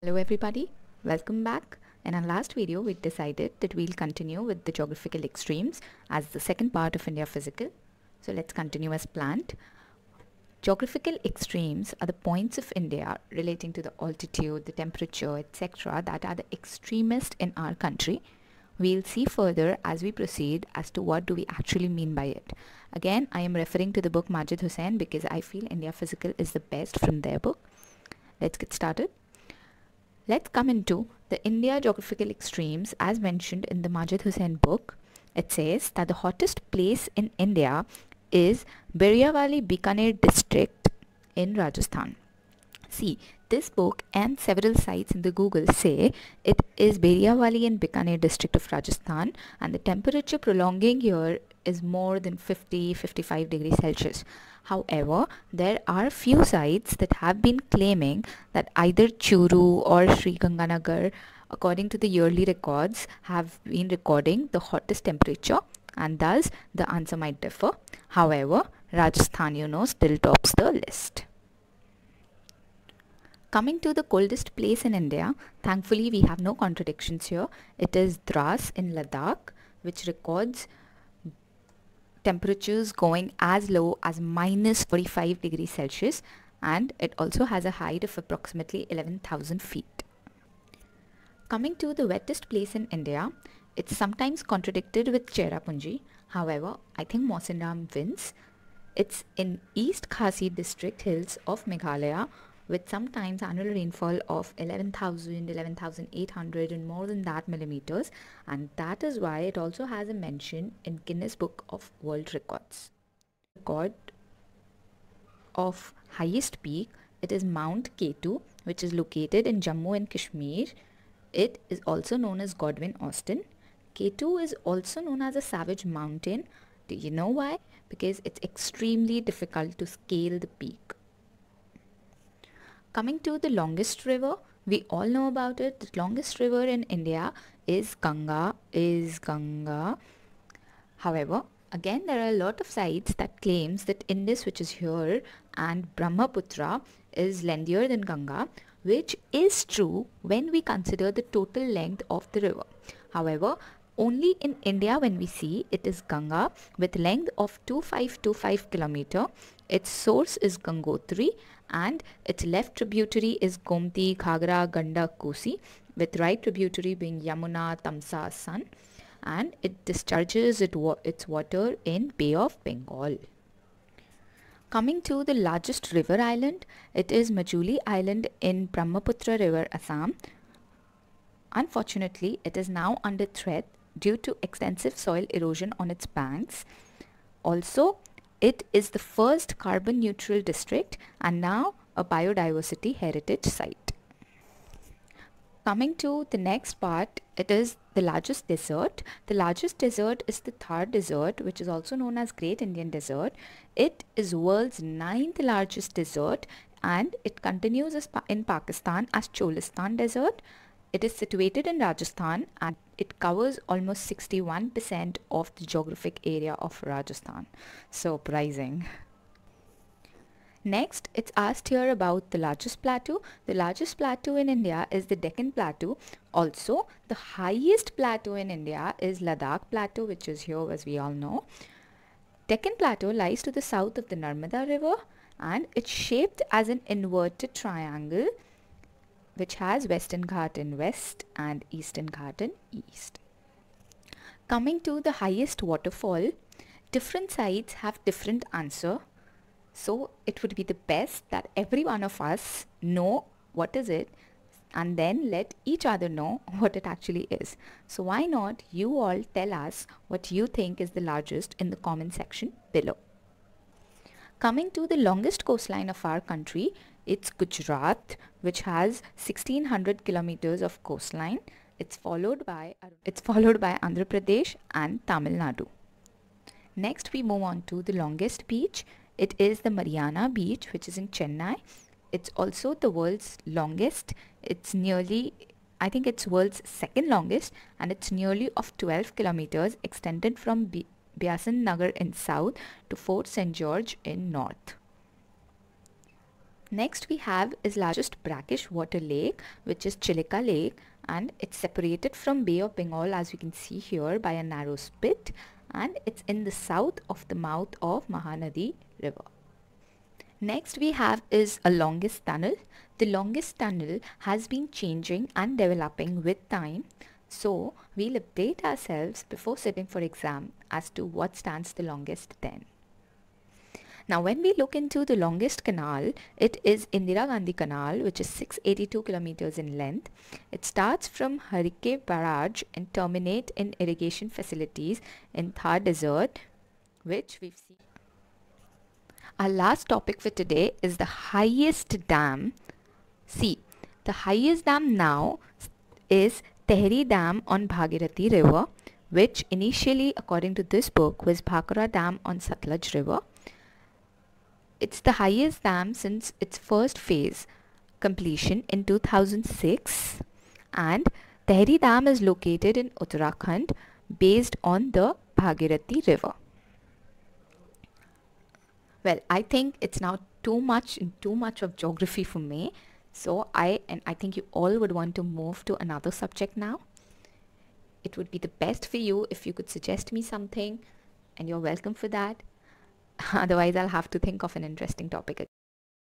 Hello everybody, welcome back. In our last video, we decided that we'll continue with the geographical extremes as the second part of India Physical. So let's continue as planned. Geographical extremes are the points of India relating to the altitude, the temperature, etc. that are the extremest in our country. We'll see further as we proceed as to what do we actually mean by it. Again, I am referring to the book Majid Hussain because I feel India Physical is the best from their book. Let's get started. Let's come into the India geographical extremes as mentioned in the Majid Hussain book. It says that the hottest place in India is Beriawali Bikaner district in Rajasthan. See, this book and several sites in the Google say it is Beriawali in Bikaner district of Rajasthan and the temperature prolonging here is more than 50 55 degrees Celsius. However, there are few sites that have been claiming that either Churu or Sri Ganganagar according to the yearly records have been recording the hottest temperature and thus the answer might differ. However, Rajasthan you know still tops the list. Coming to the coldest place in India, thankfully we have no contradictions here. It is Dras in Ladakh which records temperatures going as low as minus 45 degrees Celsius and it also has a height of approximately 11,000 feet. Coming to the wettest place in India, it's sometimes contradicted with Cherrapunji. However, I think Mosinram wins. It's in East Khasi district hills of Meghalaya with sometimes annual rainfall of 11,000, 11,800 and more than that millimeters and that is why it also has a mention in Guinness Book of World Records. Record of highest peak it is Mount K2, which is located in Jammu and Kashmir. It is also known as Godwin Austen. K2 is also known as a savage mountain. Do you know why? Because it's extremely difficult to scale the peak. Coming to the longest river, we all know about it. The longest river in India is Ganga, is Ganga. However, again there are a lot of sites that claims that Indus which is here and Brahmaputra is lengthier than Ganga which is true when we consider the total length of the river. However, only in India when we see it is Ganga with length of 2525 km. Its source is Gangotri and its left tributary is Gomti, Ghagra, Ganda, Kosi with right tributary being Yamuna, Tamsa, Sun and it discharges it wa its water in Bay of Bengal. Coming to the largest river island, it is Majuli Island in Brahmaputra River, Assam. Unfortunately, it is now under threat due to extensive soil erosion on its banks. Also, it is the first carbon neutral district and now a biodiversity heritage site. Coming to the next part, it is the largest desert. The largest desert is the Thar Desert, which is also known as Great Indian Desert. It is world's ninth largest desert and it continues in Pakistan as Cholistan Desert it is situated in Rajasthan and it covers almost 61% of the geographic area of Rajasthan. Surprising. Next, it's asked here about the largest plateau. The largest plateau in India is the Deccan Plateau. Also, the highest plateau in India is Ladakh Plateau, which is here as we all know. Deccan Plateau lies to the south of the Narmada River and it's shaped as an inverted triangle which has Western Ghat west and Eastern Ghat east. Coming to the highest waterfall, different sides have different answer. So it would be the best that every one of us know what is it and then let each other know what it actually is. So why not you all tell us what you think is the largest in the comment section below. Coming to the longest coastline of our country, it's Gujarat which has 1600 kilometers of coastline. It's followed by it's followed by Andhra Pradesh and Tamil Nadu. Next we move on to the longest beach. It is the Mariana Beach which is in Chennai. It's also the world's longest. It's nearly I think it's world's second longest and it's nearly of 12 kilometers extended from B Biasan Nagar in south to Fort St. George in north. Next we have is largest brackish water lake which is Chilika Lake and it's separated from Bay of Bengal as you can see here by a narrow spit and it's in the south of the mouth of Mahanadi river. Next we have is a longest tunnel. The longest tunnel has been changing and developing with time. So we'll update ourselves before sitting for exam as to what stands the longest then. Now when we look into the longest canal, it is Indira Gandhi Canal which is 682 kilometers in length. It starts from Harike Barrage and terminate in irrigation facilities in Thar Desert which we've seen. Our last topic for today is the highest dam. See, the highest dam now is Tehri Dam on Bhagirathi River which initially according to this book was Bhakra Dam on Satluj River it's the highest dam since its first phase completion in 2006 and Tehri Dam is located in Uttarakhand based on the Bhagirathi river. Well, I think it's now too much too much of geography for me. So I and I think you all would want to move to another subject now. It would be the best for you if you could suggest me something and you're welcome for that. Otherwise, I'll have to think of an interesting topic.